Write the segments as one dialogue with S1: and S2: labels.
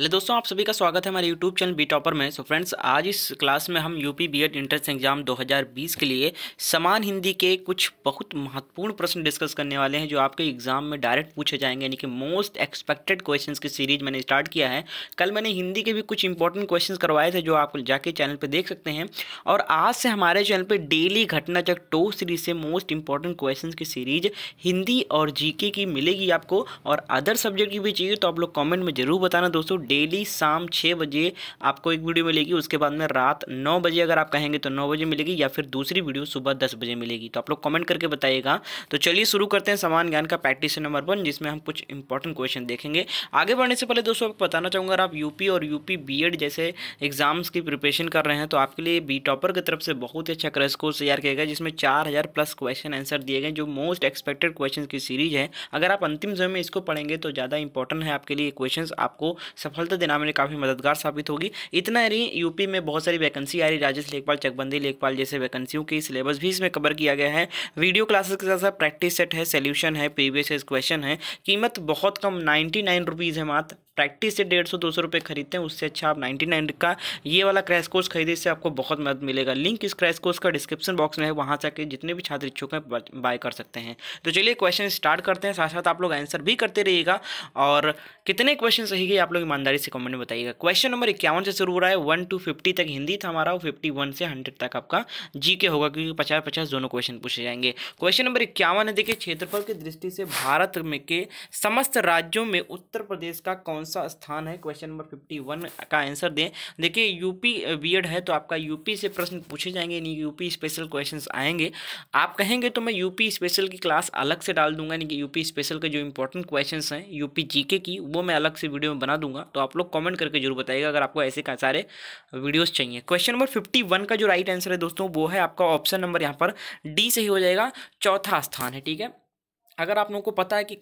S1: hello दोस्तों आप सभी का स्वागत है हमारे यूट्यूब चैनल बी टॉपर में सो so फ्रेंड्स आज इस क्लास में हम यूपी बीएड एंट्रेंस एग्जाम 2020 के लिए समान हिंदी के कुछ बहुत महत्वपूर्ण प्रश्न डिस्कस करने वाले हैं जो आपके एग्जाम में डायरेक्ट पूछे जाएंगे यानी कि मोस्ट एक्सपेक्टेड क्वेश्चन की सीरीज मैंने स्टार्ट किया है कल मैंने हिंदी के भी कुछ इंपॉर्टेंट क्वेश्चन करवाए थे जो आप जाके चैनल पर देख सकते हैं और आज से हमारे चैनल पर डेली घटनाचक टो सीरीज से मोस्ट इंपॉर्टेंट क्वेश्चन की सीरीज हिंदी और जी की मिलेगी आपको और अदर सब्जेक्ट की भी चाहिए तो आप लोग कॉमेंट में जरूर बताना दोस्तों डेली शाम छः बजे आपको एक वीडियो मिलेगी उसके बाद में रात नौ बजे अगर आप कहेंगे तो नौ बजे मिलेगी या फिर दूसरी वीडियो सुबह दस बजे मिलेगी तो आप लोग कमेंट करके बताइएगा तो चलिए शुरू करते हैं समान ज्ञान का प्रैक्टिस नंबर वन जिसमें हम कुछ इंपॉर्टेंट क्वेश्चन देखेंगे आगे बढ़ने से पहले दोस्तों आपको बताना चाहूँगा आप यूपी और यूपी बीएड जैसे एग्जाम्स की प्रिपरेशन कर रहे हैं तो आपके लिए बी टॉपर की तरफ से बहुत ही अच्छा क्रेस कोर्स तैयार किया गया जिसमें चार हज़ार प्लस क्वेश्चन आंसर दिए गए जो मोस्ट एक्सपेक्टेड क्वेश्चन की सीरीज है अगर आप अंतिम समय में इसको पढ़ेंगे तो ज़्यादा इंपॉर्टेंट है आपके लिए क्वेश्चन आपको सफलता देना में काफ़ी मददगार साबित होगी इतना नहीं यूपी में बहुत सारी वैकेंसी आ रही राजेश लेखपाल चकबंदी लेखपाल जैसे वैकेंसियों की सिलेबस भी इसमें कवर किया गया है वीडियो क्लासेस के साथ साथ प्रैक्टिस सेट है सोल्यूशन है प्रीवियस क्वेश्चन है कीमत बहुत कम नाइन्टी नाइन रुपीज़ है मात्र प्रैक्टिस से डेढ़ सौ दो सौ रुपये खरीदते हैं उससे अच्छा आप नाइन्टी नाइन का ये वाला क्रैश कोर्स खरीदे इससे आपको बहुत मदद मिलेगा लिंक इस क्रैश कोर्स का डिस्क्रिप्शन बॉक्स में है वहाँ जाकर जितने भी छात्र इच्छुक हैं बाय कर सकते हैं तो चलिए क्वेश्चन स्टार्ट करते हैं साथ साथ आप लोग आंसर भी करते रहिएगा और कितने क्वेश्चन रहेंगे आप लोग ईमानदारी से कमेंट में बताइएगा क्वेश्चन नंबर इक्यावन से शुरू हो रहा है वन टू फिफ्टी तक हिंदी था हमारा फिफ्टी वन से हंड्रेड तक आपका जी के होगा क्योंकि पचास पचास दोनों क्वेश्चन पूछे जाएंगे क्वेश्चन नंबर इक्यावन है देखिए क्षेत्रफल की दृष्टि से भारत में के समस्त राज्यों में उत्तर प्रदेश का कौन सा स्थान है क्वेश्चन नंबर फिफ्टी वन का आंसर दें देखिए यूपी बीएड है तो आपका यूपी से प्रश्न पूछे जाएंगे यानी यूपी स्पेशल क्वेश्चंस आएंगे आप कहेंगे तो मैं यूपी स्पेशल की क्लास अलग से डाल दूंगा यानी कि यूपी स्पेशल के जो इंपॉर्टेंट क्वेश्चन हैं यूपी जीके की वो मैं अलग से वीडियो में बना दूंगा तो आप लोग कॉमेंट करके जरूर बताइएगा अगर आपको ऐसे सारे वीडियोज़ चाहिए क्वेश्चन नंबर फिफ्टी का जो राइट आंसर है दोस्तों वो है आपका ऑप्शन नंबर यहाँ पर डी से ही हो जाएगा चौथा स्थान है ठीक है अगर आप लोगों को पता है कि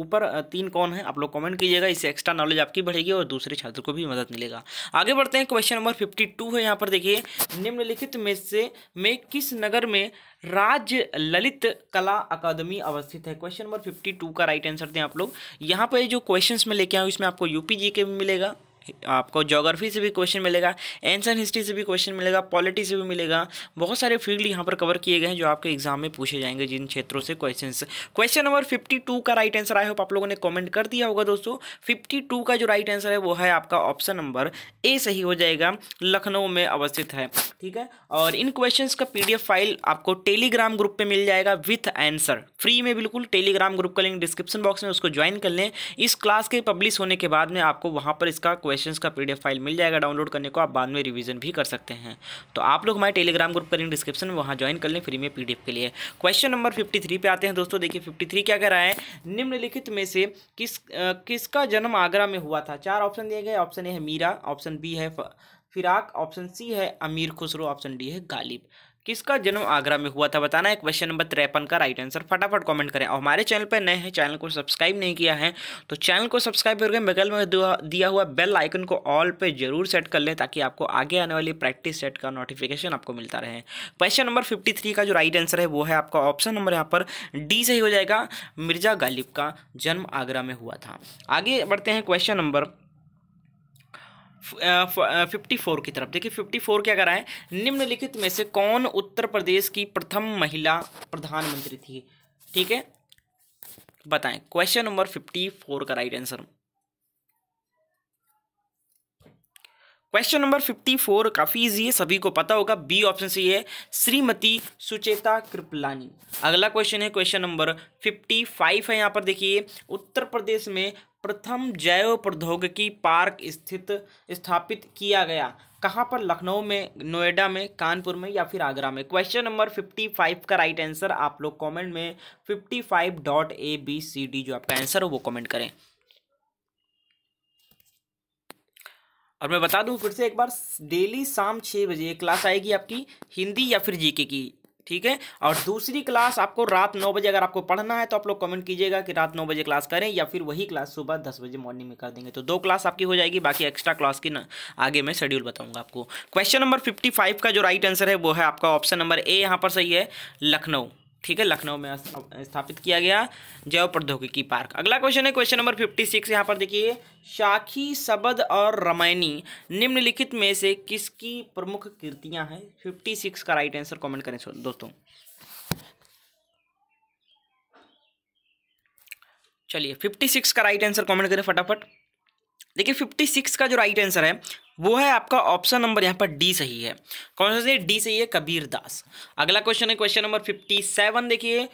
S1: ऊपर तीन कौन है आप लोग कमेंट कीजिएगा इससे एक्स्ट्रा नॉलेज आपकी बढ़ेगी और दूसरे छात्र को भी मदद मिलेगा आगे बढ़ते हैं क्वेश्चन नंबर फिफ्टी टू है यहाँ पर देखिए निम्नलिखित में से में किस नगर में राज्य ललित कला अकादमी अवस्थित है क्वेश्चन नंबर फिफ्टी टू का राइट आंसर दें आप लोग यहाँ पर जो क्वेश्चन में लेके आए इसमें आपको यूपी जी के भी मिलेगा आपको जोग्राफी से भी क्वेश्चन मिलेगा एंसन हिस्ट्री से भी क्वेश्चन मिलेगा पॉलिटी से भी मिलेगा बहुत सारे फील्ड यहाँ पर कवर किए गए हैं जो आपके एग्जाम में पूछे जाएंगे जिन क्षेत्रों से question question number fifty two का राइट आंसर आई होप आप लोगों ने कॉमेंट कर दिया होगा दोस्तों फिफ्टी टू का जो राइट आंसर है वो है आपका ऑप्शन नंबर ए सही हो जाएगा लखनऊ में अवस्थित है ठीक है और इन क्वेश्चन का पीडीएफ फाइल आपको टेलीग्राम ग्रुप पर मिल जाएगा विथ आंसर फ्री में बिल्कुल टेलीग्राम ग्रुप का लिंक डिस्क्रिप्शन बॉक्स में उसको ज्वाइन कर लें इस क्लास के पब्लिश होने के बाद में आपको वहां पर इसका क्वेश्चन क्वेश्चंस का पीडीएफ फाइल मिल जाएगा डाउनलोड करने को आप बाद में रिवीजन भी कर सकते हैं तो आप लोग हमारे टेलीग्राम ग्रुप का लिंक डिस्क्रिप्शन में वहाँ ज्वाइन कर लें फ्री में पीडीएफ के लिए क्वेश्चन नंबर फिफ्टी पे आते हैं दोस्तों देखिए फिफ्टी क्या कह रहा है निम्नलिखित में से किस आ, किसका जन्म आगरा में हुआ था चार ऑप्शन दिए गए ऑप्शन ए है मीरा ऑप्शन बी है फिराक ऑप्शन सी है अमीर खुसरो ऑप्शन डी है गालिब किसका जन्म आगरा में हुआ था बताना है क्वेश्चन नंबर तिरपन का राइट आंसर फटाफट कमेंट करें और हमारे चैनल पर नए हैं चैनल को सब्सक्राइब नहीं किया है तो चैनल को सब्सक्राइब करके बगल में दिया हुआ बेल आइकन को ऑल पे जरूर सेट कर लें ताकि आपको आगे आने वाली प्रैक्टिस सेट का नोटिफिकेशन आपको मिलता रहे क्वेश्चन नंबर फिफ्टी का जो राइट आंसर है वो है आपका ऑप्शन नंबर यहाँ पर डी ही हो जाएगा मिर्जा गालिब का जन्म आगरा में हुआ था आगे बढ़ते हैं क्वेश्चन नंबर फिफ्टी फोर की तरफ देखिए फिफ्टी फोर क्या कराए है निम्नलिखित में से कौन उत्तर प्रदेश की प्रथम महिला प्रधानमंत्री थी ठीक है बताएं क्वेश्चन नंबर फिफ्टी फोर का right answer question number fifty four काफ़ी इजी है सभी को पता होगा बी ऑप्शन सी है श्रीमती सुचेता कृपलानी अगला क्वेश्चन है क्वेश्चन नंबर फिफ्टी फाइव है यहां पर देखिए उत्तर प्रदेश में प्रथम जैव प्रौद्योगिकी पार्क स्थित स्थापित किया गया कहाँ पर लखनऊ में नोएडा में कानपुर में या फिर आगरा में क्वेश्चन नंबर फिफ्टी फाइव का राइट आंसर आप लोग कमेंट में fifty five dot A B C D जो आपका आंसर हो वो कमेंट करें और मैं बता दूं फिर से एक बार डेली शाम छः बजे क्लास आएगी आपकी हिंदी या फिर जीके की ठीक है और दूसरी क्लास आपको रात नौ बजे अगर आपको पढ़ना है तो आप लोग कमेंट कीजिएगा कि रात नौ बजे क्लास करें या फिर वही क्लास सुबह दस बजे मॉर्निंग में कर देंगे तो दो क्लास आपकी हो जाएगी बाकी एक्स्ट्रा क्लास की आगे मैं शेड्यूल बताऊंगा आपको क्वेश्चन नंबर फिफ्टी का जो राइट आंसर है वो है आपका ऑप्शन नंबर ए यहाँ पर सही है लखनऊ ठीक है लखनऊ में स्थापित किया गया जैव प्रौद्योगिकी पार्क अगला क्वेश्चन है क्वेश्चन नंबर फिफ्टी सिक्स यहाँ पर देखिए शाखी सबद और रामायणी निम्नलिखित में से किसकी प्रमुख कृतियाँ हैं फिफ्टी सिक्स का राइट आंसर कमेंट करें दोस्तों चलिए फिफ्टी सिक्स का राइट आंसर कमेंट करें फटाफट देखिए फिफ्टी सिक्स का जो राइट आंसर है वो है आपका ऑप्शन नंबर यहाँ पर डी सही है कौन सा सही डी सही है कबीर दास अगला क्वेश्चन है क्वेश्चन नंबर फिफ्टी सेवन देखिए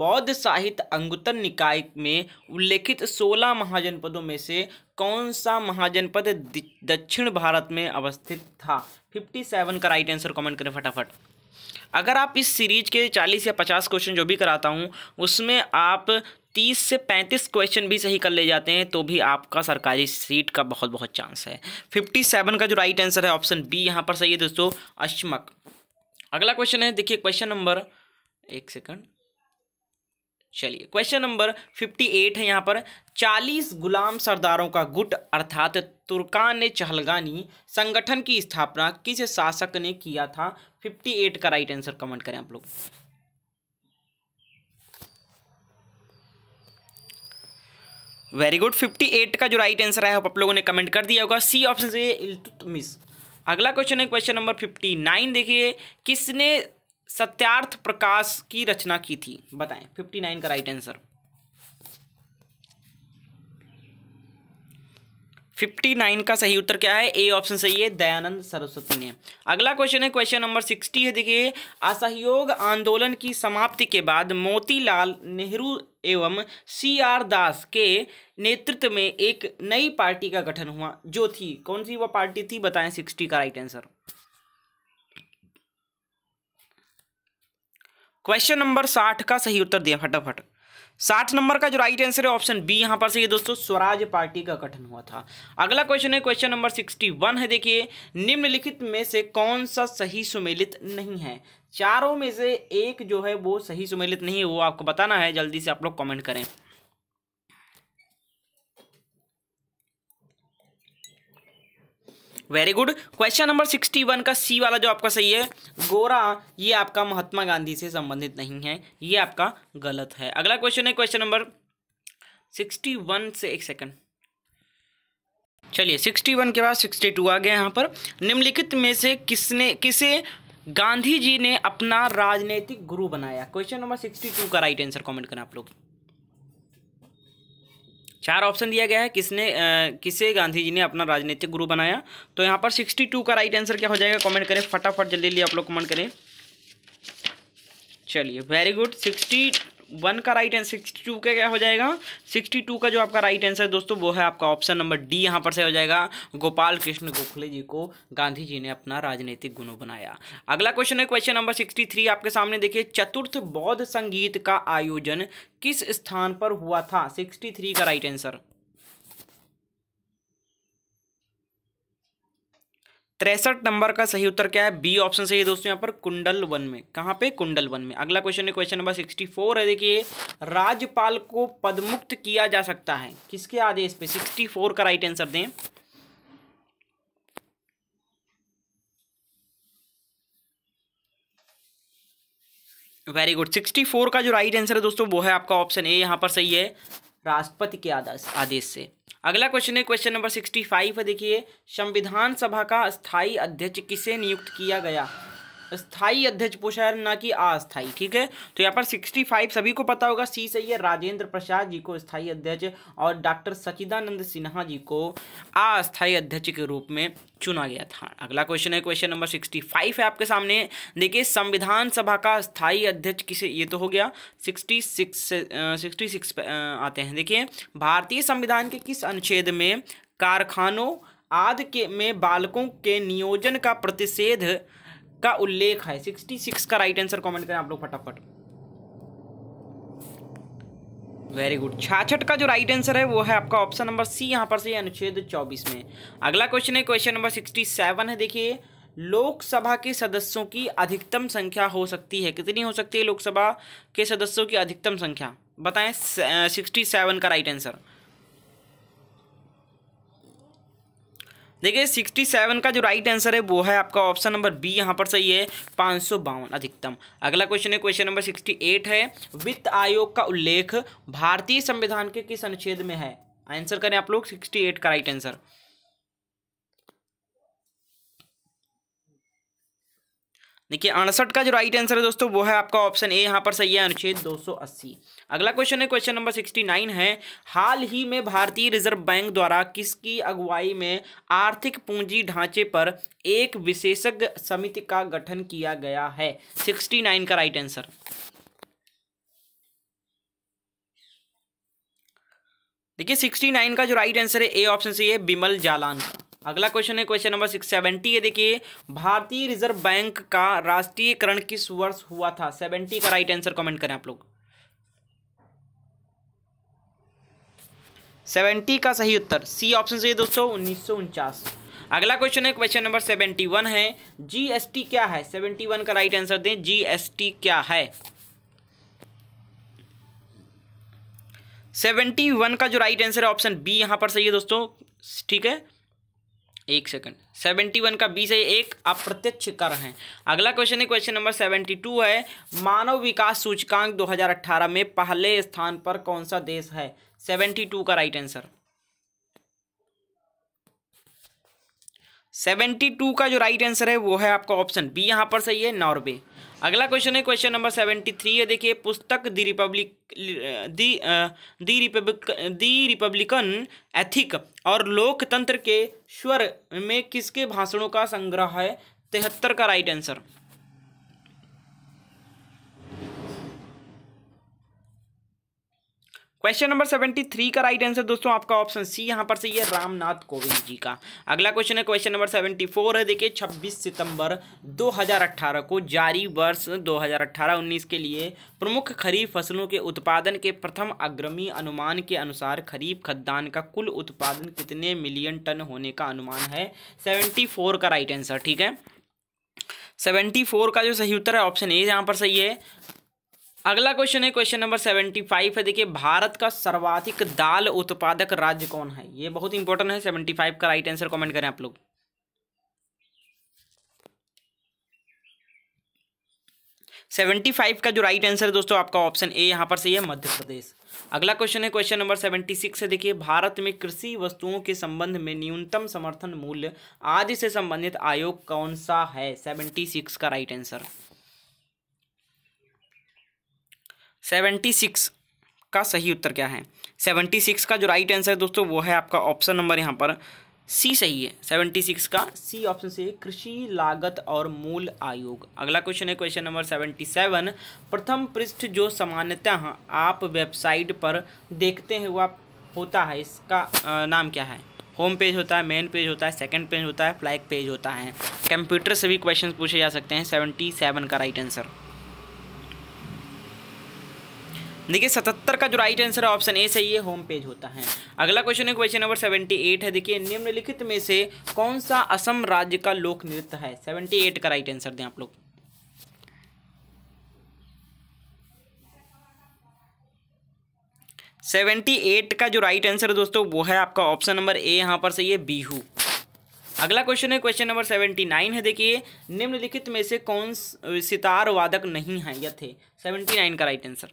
S1: बौद्ध साहित्य अंगुतर निकाय में उल्लेखित सोलह महाजनपदों में से कौन सा महाजनपद दक्षिण भारत में अवस्थित था फिफ्टी सेवन का राइट आंसर कमेंट करें फटाफट अगर आप इस सीरीज के चालीस या पचास क्वेश्चन जो भी कराता हूँ उसमें आप तीस से पैंतीस क्वेश्चन भी सही कर ले जाते हैं तो भी आपका सरकारी सीट का बहुत बहुत चांस है फिफ्टी सेवन का जो राइट आंसर है ऑप्शन बी यहाँ पर सही है दोस्तों अश्मक अगला क्वेश्चन है देखिए क्वेश्चन नंबर एक सेकंड चलिए क्वेश्चन नंबर फिफ्टी एट है यहाँ पर चालीस गुलाम सरदारों का गुट अर्थात तुर्कान ने चहलगानी संगठन की स्थापना किस शासक ने किया था फिफ्टी एट का राइट आंसर कमेंट करें आप लोग वेरी गुड 58 का जो राइट आंसर है आप लोगों ने कमेंट कर दिया होगा सी ऑप्शन से मिस तो अगला क्वेश्चन है क्वेश्चन नंबर 59 देखिए किसने सत्यार्थ प्रकाश की रचना की थी बताएं 59 का राइट आंसर फिफ्टी नाइन का सही उत्तर क्या है ए ऑप्शन सही है दयानंद सरस्वती ने अगला क्वेश्चन है क्वेश्चन नंबर सिक्सटी है देखिए असहयोग आंदोलन की समाप्ति के बाद मोतीलाल नेहरू एवं सी आर दास के नेतृत्व में एक नई पार्टी का गठन हुआ जो थी कौन सी वह पार्टी थी बताएं सिक्सटी का राइट आंसर क्वेश्चन नंबर साठ का सही उत्तर दिया फटाफट साठ नंबर का जो राइट आंसर है ऑप्शन बी यहां पर से ये दोस्तों स्वराज पार्टी का गठन हुआ था अगला क्वेश्चन है क्वेश्चन नंबर सिक्सटी वन है देखिए निम्नलिखित में से कौन सा सही सुमेलित नहीं है चारों में से एक जो है वो सही सुमेलित नहीं है वो आपको बताना है जल्दी से आप लोग कमेंट करें very good question number sixty one का सी वाला जो आपका सही है गोरा ये आपका महात्मा गांधी से संबंधित नहीं है ये आपका गलत है अगला क्वेश्चन है क्वेश्चन नंबर सिक्सटी वन से एक सेकंड चलिए सिक्सटी वन के बाद सिक्सटी टू आ गया यहाँ पर निम्नलिखित में से किसने किसे गांधी जी ने अपना राजनीतिक गुरु बनाया क्वेश्चन नंबर सिक्सटी टू का राइट आंसर कॉमेंट करें आप लोग चार ऑप्शन दिया गया है किसने किसे गांधी जी ने अपना राजनीतिक गुरु बनाया तो यहाँ पर सिक्सटी टू का राइट आंसर क्या हो जाएगा कमेंट करें फटाफट जल्दी लिए आप लोग कमेंट करें चलिए वेरी गुड सिक्सटी वन का राइट आंसर सिक्सटी टू का क्या हो जाएगा सिक्सटी टू का जो आपका राइट आंसर है दोस्तों वो है आपका ऑप्शन नंबर डी यहाँ पर से हो जाएगा गोपाल कृष्ण गोखले जी को गांधी जी ने अपना राजनीतिक गुण बनाया अगला क्वेश्चन है क्वेश्चन नंबर सिक्सटी थ्री आपके सामने देखिए चतुर्थ बौद्ध संगीत का आयोजन किस स्थान पर हुआ था सिक्सटी थ्री का राइट आंसर तिरसठ नंबर का सही उत्तर क्या है बी ऑप्शन सही है दोस्तों यहाँ पर कुंडल वन में कहाँ पे कुंडल वन में अगला क्वेश्चन है क्वेश्चन नंबर सिक्सटी फोर है देखिए राज्यपाल को पदमुक्त किया जा सकता है किसके आदेश पे सिक्सटी फोर का राइट आंसर दें वेरी गुड सिक्सटी फोर का जो राइट आंसर है दोस्तों वो है आपका ऑप्शन ए यहाँ पर सही है राष्ट्रपति के आदेश आदेश से अगला क्वेश्चन है क्वेश्चन नंबर सिक्सटी फाइव है देखिए संविधान सभा का स्थायी अध्यक्ष किसे नियुक्त किया गया स्थाई अध्यक्ष पूछा है ना कि अस्थायी ठीक है तो यहाँ पर 65 सभी को पता होगा सी सही है राजेंद्र प्रसाद जी को स्थायी अध्यक्ष और डॉक्टर सचिदानंद सिन्हा जी को अस्थाई अध्यक्ष के रूप में चुना गया था अगला क्वेश्चन है क्वेश्चन नंबर 65 है आपके सामने देखिए संविधान सभा का स्थायी अध्यक्ष किसे ये तो हो गया 66 से सिक्सटी सिक्स आते हैं देखिए भारतीय संविधान के किस अनुच्छेद में कारखानों आदि के में बालकों के नियोजन का प्रतिषेध का उल्लेख है सिक्सटी सिक्स का राइट आंसर कमेंट करें आप लोग फटाफट वेरी गुड छाछठ का जो राइट आंसर है वो है आपका ऑप्शन नंबर सी यहाँ पर से अनुच्छेद चौबीस में अगला क्वेश्चन है क्वेश्चन नंबर सिक्सटी सेवन है देखिए लोकसभा के सदस्यों की अधिकतम संख्या हो सकती है कितनी हो सकती है लोकसभा के सदस्यों की अधिकतम संख्या बताएं सिक्सटी सेवन का राइट आंसर देखिए 67 का जो राइट आंसर है वो है आपका ऑप्शन नंबर बी यहाँ पर सही है पाँच अधिकतम अगला क्वेश्चन है क्वेश्चन नंबर 68 है वित्त आयोग का उल्लेख भारतीय संविधान के किस अनुच्छेद में है आंसर करें आप लोग 68 का राइट आंसर देखिए अड़सठ का जो राइट आंसर है दोस्तों वो है आपका ऑप्शन ए यहाँ पर सही है अनुच्छेद 280 अगला क्वेश्चन है क्वेश्चन नंबर 69 है हाल ही में भारतीय रिजर्व बैंक द्वारा किसकी अगुवाई में आर्थिक पूंजी ढांचे पर एक विशेषज्ञ समिति का गठन किया गया है 69 का राइट आंसर देखिए 69 का जो राइट आंसर है ए ऑप्शन से है बिमल जालान का अगला क्वेश्चन है क्वेश्चन नंबर सिक्स सेवेंटी ये देखिए भारतीय रिजर्व बैंक का राष्ट्रीयकरण किस वर्ष हुआ था सेवेंटी का राइट आंसर कमेंट करें आप लोग सेवेंटी का सही उत्तर सी ऑप्शन सही दोस्तों उन्नीस सौ उनचास अगला क्वेश्चन है क्वेश्चन नंबर सेवेंटी वन है जीएसटी क्या है सेवेंटी वन का राइट आंसर दें जीएसटी क्या है सेवेंटी वन का जो राइट आंसर है ऑप्शन बी यहां पर सही है दोस्तों ठीक है एक सेकंड सेवेंटी वन का बीस है एक अप्रत्यक्ष कर है अगला क्वेश्चन है क्वेश्चन नंबर सेवेंटी टू है मानव विकास सूचकांक 2018 में पहले स्थान पर कौन सा देश है सेवेंटी टू का राइट आंसर सेवेंटी टू का जो राइट आंसर है वो है आपका ऑप्शन बी यहाँ पर सही है नॉर्वे अगला क्वेश्चन है क्वेश्चन नंबर सेवेंटी थ्री है देखिए पुस्तक the republic the the republic the republican ethic और लोकतंत्र के स्वर में किसके भाषणों का संग्रह है तिहत्तर का right answer question number seventy three का राइट आंसर दोस्तों आपका ऑप्शन सी यहाँ पर सही है रामनाथ कोविंद जी का अगला क्वेश्चन है क्वेश्चन नंबर सेवेंटी फोर है देखिए छब्बीस सितंबर दो हजार अट्ठारह को जारी वर्ष दो हजार अट्ठारह उन्नीस के लिए प्रमुख खरीफ फसलों के उत्पादन के प्रथम अग्रमी अनुमान के अनुसार खरीफ खद्यान का कुल उत्पादन कितने मिलियन टन होने का अनुमान है सेवेंटी फोर का राइट आंसर ठीक है सेवेंटी फोर का जो सही उत्तर है ऑप्शन ए यहाँ पर सही है अगला क्वेश्चन है क्वेश्चन नंबर सेवेंटी फाइव है देखिए भारत का सर्वाधिक दाल उत्पादक राज्य कौन है ये बहुत इंपॉर्टेंट है सेवेंटी फाइव का राइट आंसर कमेंट करें आप लोग सेवेंटी फाइव का जो राइट आंसर है दोस्तों आपका ऑप्शन ए यहाँ पर सही है मध्य प्रदेश अगला क्वेश्चन है क्वेश्चन नंबर सेवेंटी सिक्स है देखिए भारत में कृषि वस्तुओं के संबंध में न्यूनतम समर्थन मूल्य आदि से संबंधित आयोग कौन सा है सेवेंटी सिक्स का राइट आंसर सेवेंटी सिक्स का सही उत्तर क्या है सेवेंटी सिक्स का जो राइट आंसर है दोस्तों वो है आपका ऑप्शन नंबर यहाँ पर सी सही है सेवेंटी सिक्स का सी ऑप्शन सही है कृषि लागत और मूल आयोग अगला क्वेश्चन है क्वेश्चन नंबर सेवेंटी सेवन प्रथम पृष्ठ जो सामान्यतः आप वेबसाइट पर देखते हैं वह होता है इसका नाम क्या है होम पेज होता है मेन पेज होता है सेकंड पेज होता है फ्लैग पेज होता है कंप्यूटर से भी क्वेश्चन पूछे जा सकते हैं सेवेंटी सेवन का राइट आंसर देखिए सतहत्तर का जो राइट आंसर है ऑप्शन ए सही है होम पेज होता है अगला क्वेश्चन है क्वेश्चन नंबर सेवेंटी एट है देखिए निम्नलिखित में से कौन सा असम राज्य का लोक नृत्य है सेवेंटी एट का राइट आंसर दें आप लोग सेवेंटी एट का जो राइट आंसर है दोस्तों वो है आपका ऑप्शन नंबर ए यहां पर सही है बीहू अगला क्वेश्चन है क्वेश्चन नंबर सेवेंटी नाइन है देखिए निम्नलिखित में से कौन सितार वादक नहीं है या थे सेवेंटी नाइन का राइट आंसर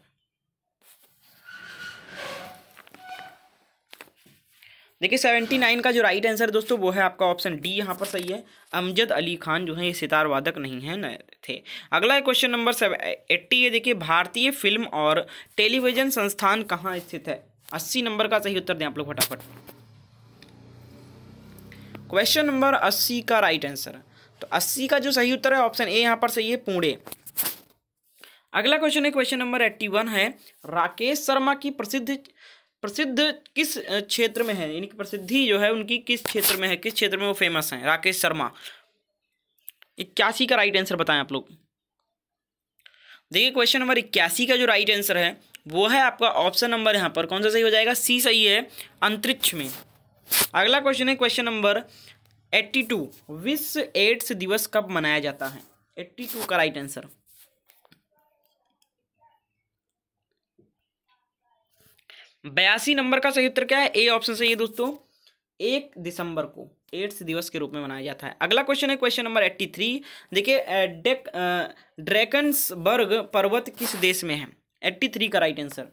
S1: देखिए सेवेंटी नाइन का जो राइट आंसर दोस्तों वो है आपका ऑप्शन डी यहाँ पर सही है अमजद अली खान जो है ये सितार वादक नहीं है न थे अगला क्वेश्चन नंबर सेवन एट्टी है देखिए भारतीय फिल्म और टेलीविजन संस्थान कहाँ स्थित है अस्सी नंबर का सही उत्तर दें आप लोग फटाफट क्वेश्चन नंबर अस्सी का राइट आंसर तो अस्सी का जो सही उत्तर है ऑप्शन ए यहाँ पर सही है पुणे अगला क्वेश्चन है क्वेश्चन नंबर एट्टी वन है राकेश शर्मा की प्रसिद्ध प्रसिद्ध किस क्षेत्र में है यानी कि प्रसिद्धि जो है उनकी किस क्षेत्र में है किस क्षेत्र में वो फेमस हैं राकेश शर्मा इक्यासी का राइट आंसर बताएं आप लोग देखिए क्वेश्चन नंबर इक्यासी का जो राइट आंसर है वो है आपका ऑप्शन नंबर यहाँ पर कौन सा सही हो जाएगा सी सही है अंतरिक्ष में अगला क्वेश्चन है क्वेश्चन नंबर एट्टी टू विश्व एड्स दिवस कब मनाया जाता है एट्टी टू का राइट आंसर बयासी नंबर का सही उत्तर क्या है ए ऑप्शन सही है दोस्तों एक दिसंबर को एड्स दिवस के रूप में मनाया जाता है अगला क्वेश्चन है क्वेश्चन नंबर एट्टी थ्री देखिए डेक ड्रैकन्सबर्ग पर्वत किस देश में है एट्टी थ्री का राइट आंसर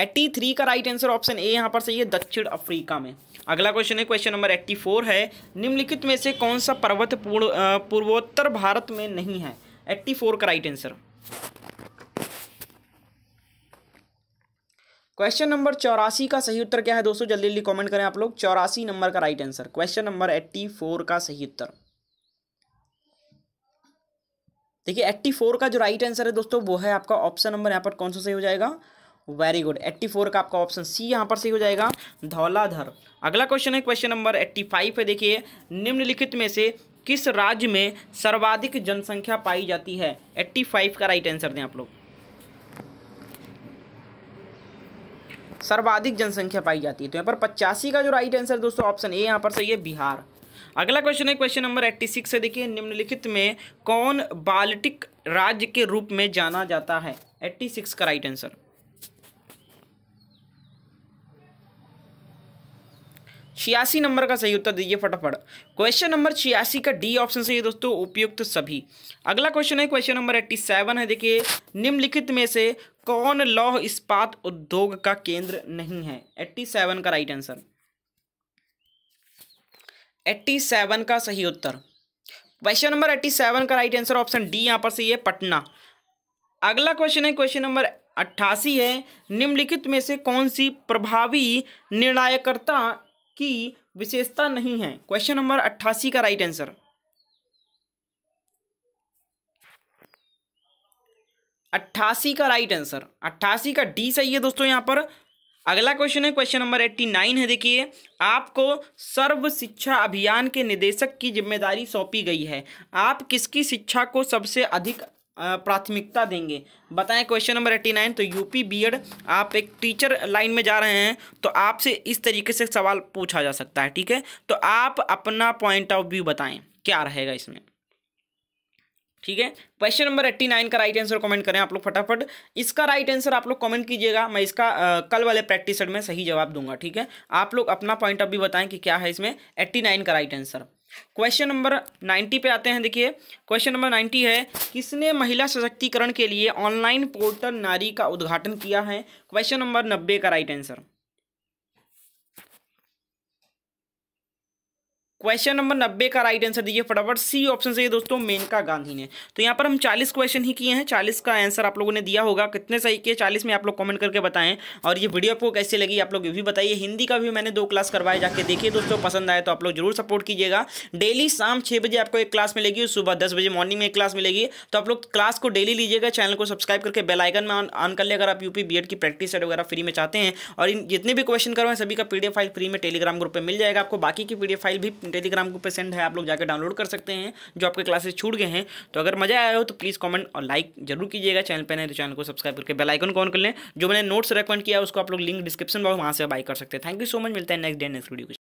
S1: एट्टी थ्री का राइट आंसर ऑप्शन ए यहाँ पर सही है दक्षिण अफ्रीका में अगला क्वेश्चन है क्वेश्चन नंबर एट्टी फोर है निम्नलिखित में से कौन सा पर्वत पूर्वोत्तर भारत में नहीं है एट्टी फोर का राइट आंसर क्वेश्चन नंबर चौरासी का सही उत्तर क्या है दोस्तों जल्दी जल्दी कमेंट करें आप लोग चौरासी नंबर का right answer question number eighty four का सही उत्तर देखिए एट्टी फोर का जो राइट आंसर है दोस्तों वो है आपका ऑप्शन नंबर यहाँ पर कौन सा सही हो जाएगा वेरी गुड एट्टी फोर का आपका ऑप्शन सी यहाँ पर सही हो जाएगा धौलाधर अगला क्वेश्चन है क्वेश्चन नंबर एट्टी फाइव है देखिए निम्नलिखित में से किस राज्य में सर्वाधिक जनसंख्या पाई जाती है एट्टी फाइव का राइट आंसर दें आप लोग सर्वाधिक जनसंख्या पाई जाती है तो यहाँ पर पचासी का जो राइट आंसर दोस्तों ऑप्शन ए यहाँ पर सही है बिहार अगला क्वेश्चन है क्वेश्चन नंबर एट्टी सिक्स से देखिए निम्नलिखित में कौन बाल्टिक राज्य के रूप में जाना जाता है एट्टी सिक्स का राइट आंसर छियासी नंबर का सही उत्तर दीजिए फटाफट क्वेश्चन नंबर छियासी का डी ऑप्शन सही है दोस्तों उपयुक्त सभी अगला क्वेश्चन है क्वेश्चन नंबर एट्टी सेवन है देखिए निम्नलिखित में से कौन लौह इस्पात उद्योग का केंद्र नहीं है एट्टी सेवन का राइट आंसर एट्टी सेवन का सही उत्तर क्वेश्चन नंबर एट्टी सेवन का राइट आंसर ऑप्शन डी यहाँ पर सही है पटना अगला क्वेश्चन है क्वेश्चन नंबर अट्ठासी है निम्नलिखित में से कौन सी प्रभावी निर्णायकर्ता की विशेषता नहीं है क्वेश्चन नंबर अट्ठासी का राइट आंसर अट्ठासी का राइट आंसर अट्ठासी का डी सही है दोस्तों यहां पर अगला क्वेश्चन है क्वेश्चन नंबर एट्टी नाइन है देखिए आपको सर्व शिक्षा अभियान के निदेशक की जिम्मेदारी सौंपी गई है आप किसकी शिक्षा को सबसे अधिक प्राथमिकता देंगे बताएं क्वेश्चन नंबर एट्टी नाइन तो यूपी बीएड आप एक टीचर लाइन में जा रहे हैं तो आपसे इस तरीके से सवाल पूछा जा सकता है ठीक है तो आप अपना पॉइंट ऑफ व्यू बताएं क्या रहेगा इसमें ठीक है क्वेश्चन नंबर एट्टी नाइन का राइट आंसर कमेंट करें आप लोग फटाफट इसका राइट आंसर आप लोग कमेंट कीजिएगा मैं इसका आ, कल वाले प्रैक्टिस सेट में सही जवाब दूंगा ठीक है आप लोग अपना पॉइंट ऑफ भी बताएं कि क्या है इसमें एट्टी नाइन का right answer question number ninety पे आते हैं देखिए क्वेश्चन नंबर नाइन्टी है किसने महिला सशक्तिकरण के लिए ऑनलाइन पोर्टल नारी का उद्घाटन किया है क्वेश्चन नंबर नब्बे का राइट आंसर क्वेश्चन नंबर नब्बे का राइट आंसर दीजिए फटाफट सी ऑप्शन से दोस्तों मेनका गांधी ने तो यहाँ पर हम चालीस क्वेश्चन ही किए हैं चालीस का आंसर आप लोगों ने दिया होगा कितने सही किए चालीस में आप लोग कमेंट करके बताएं और ये वीडियो आपको कैसे लगी आप लोग ये भी बताइए हिंदी का भी मैंने दो क्लास करवाए जाके देखिए दोस्तों पसंद आए तो आप लोग जरूर सपोर्ट कीजिएगा डेली शाम छः बजे आपको एक क्लास मिलेगी सुबह दस बजे मॉर्निंग में एक क्लास मिलेगी तो आप लोग क्लास को डेली लीजिएगा चैनल को सब्सक्राइब करके बेलाइकन में ऑन कर ले अगर आप यूपी बी की प्रैक्टिस सेट वगैरह फ्री में चाहते हैं और इन जितने भी क्वेश्चन करवाएं सभी का पीडीएफ फाइल फ्री में टेलीग्राम ग्रुप पर मिल जाएगा आपको बाकी की पी फाइल भी टेलीग्राम टेलीग्राम को सेंड है आप लोग जाकर डाउनलोड कर सकते हैं जो आपके क्लासेस छूट गए हैं तो अगर मजा आया हो तो प्लीज़ कॉमेंट और लाइक जरूर कीजिएगा चैनल पर नहीं तो चैनल को सब्सक्राइब करके बेलाइकन कॉन कर लें जो मैंने नोट्स रेकमेंड किया उसको आप लोग लिंक डिस्क्रिप्शन बॉक्स वहाँ से बाई कर सकते हैं थैंक यू सो मच मिलता है नेक्स्ट डे नेक्स्ट वीडियो